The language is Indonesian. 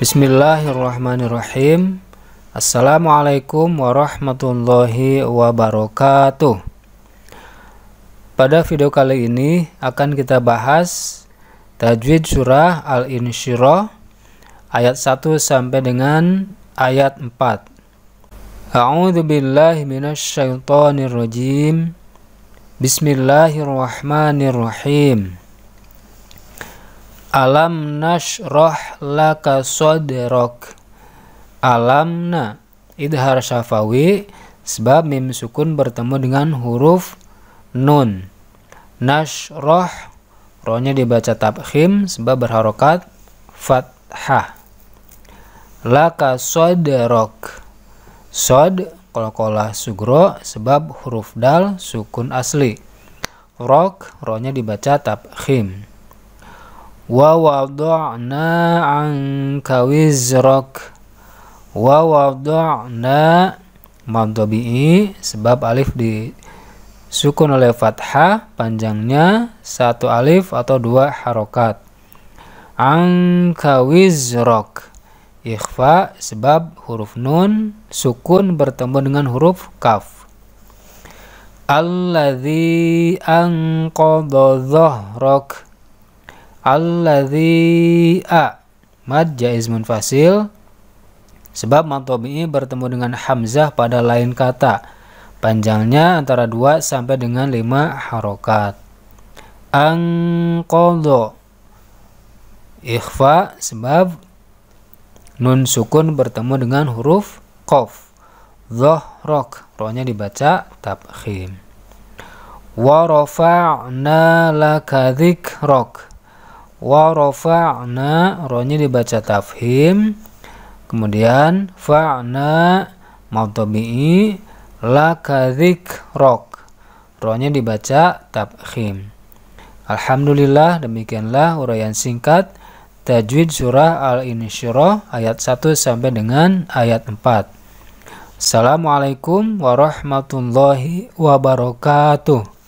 Bismillahirrahmanirrahim Assalamualaikum warahmatullahi wabarakatuh Pada video kali ini akan kita bahas Tajwid Surah Al-Insyirah Ayat 1 sampai dengan ayat 4 A'udhu billahi Bismillahirrahmanirrahim Alam roh laka sodrok Alamna Idhar syafawi Sebab mim sukun bertemu dengan huruf Nun roh Rohnya dibaca tabkhim Sebab berharokat Fathah Laka sodrok Sod Kolokolah sugro Sebab huruf dal sukun asli Rok Rohnya dibaca tabkhim wa wada'na anka wizrak wa wada'na mabdobi'i sebab alif di sukun oleh fathah panjangnya satu alif atau dua harokat angka wizrok ikhfa sebab huruf nun sukun bertemu dengan huruf kaf alladhi anqadha dhahrok alladhi a mad jaiz munfasil sebab mantobi ini bertemu dengan hamzah pada lain kata panjangnya antara 2 sampai dengan 5 harokat angkodo ikhfa sebab nun sukun bertemu dengan huruf kof Zohrok Rohnya dibaca tabkhim Warofa'na laka rok wa rafa'na ronya dibaca tafhim kemudian fa'na mautobi'i lakazik rok ronya dibaca tafhim Alhamdulillah demikianlah uraian singkat tajwid surah Al-Insyirah ayat 1 sampai dengan ayat 4 Assalamualaikum warahmatullahi wabarakatuh